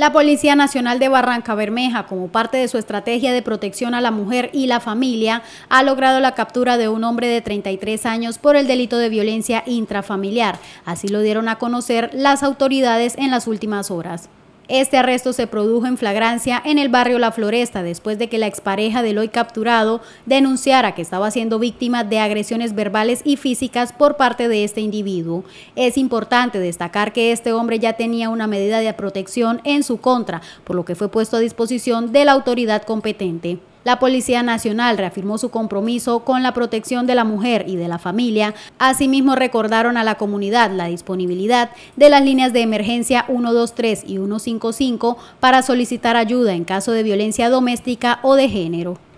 La Policía Nacional de Barranca Bermeja, como parte de su estrategia de protección a la mujer y la familia, ha logrado la captura de un hombre de 33 años por el delito de violencia intrafamiliar. Así lo dieron a conocer las autoridades en las últimas horas. Este arresto se produjo en flagrancia en el barrio La Floresta después de que la expareja del hoy capturado denunciara que estaba siendo víctima de agresiones verbales y físicas por parte de este individuo. Es importante destacar que este hombre ya tenía una medida de protección en su contra, por lo que fue puesto a disposición de la autoridad competente. La Policía Nacional reafirmó su compromiso con la protección de la mujer y de la familia. Asimismo, recordaron a la comunidad la disponibilidad de las líneas de emergencia 123 y 155 para solicitar ayuda en caso de violencia doméstica o de género.